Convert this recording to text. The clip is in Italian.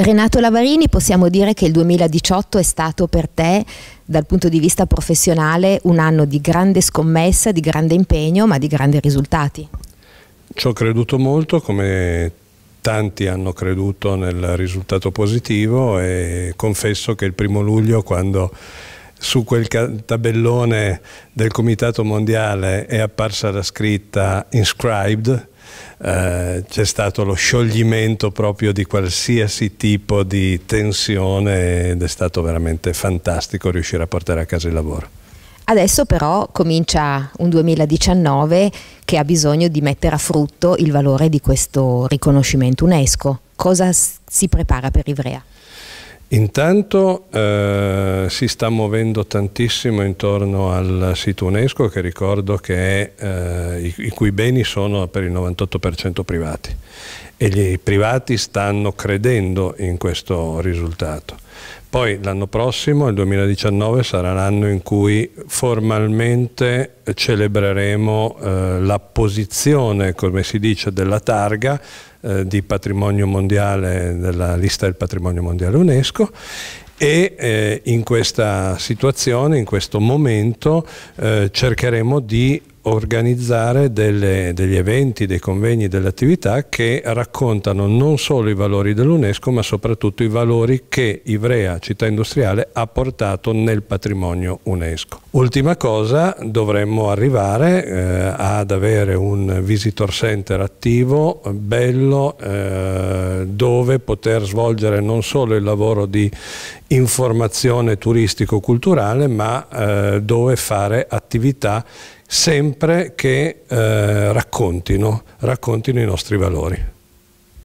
Renato Lavarini, possiamo dire che il 2018 è stato per te, dal punto di vista professionale, un anno di grande scommessa, di grande impegno, ma di grandi risultati. Ci ho creduto molto, come tanti hanno creduto nel risultato positivo e confesso che il primo luglio quando su quel tabellone del Comitato Mondiale è apparsa la scritta Inscribed, eh, c'è stato lo scioglimento proprio di qualsiasi tipo di tensione ed è stato veramente fantastico riuscire a portare a casa il lavoro. Adesso però comincia un 2019 che ha bisogno di mettere a frutto il valore di questo riconoscimento UNESCO. Cosa si prepara per Ivrea? Intanto eh, si sta muovendo tantissimo intorno al sito UNESCO che ricordo che eh, i, i, cui beni sono per il 98% privati e i privati stanno credendo in questo risultato. Poi l'anno prossimo, il 2019, sarà l'anno in cui formalmente celebreremo eh, la posizione, come si dice, della targa eh, di patrimonio mondiale, della lista del patrimonio mondiale UNESCO e eh, in questa situazione, in questo momento, eh, cercheremo di organizzare delle, degli eventi, dei convegni, delle attività che raccontano non solo i valori dell'UNESCO ma soprattutto i valori che Ivrea, città industriale, ha portato nel patrimonio UNESCO. Ultima cosa, dovremmo arrivare eh, ad avere un visitor center attivo, bello, eh, dove poter svolgere non solo il lavoro di informazione turistico-culturale ma eh, dove fare attività sempre che eh, raccontino, raccontino i nostri valori.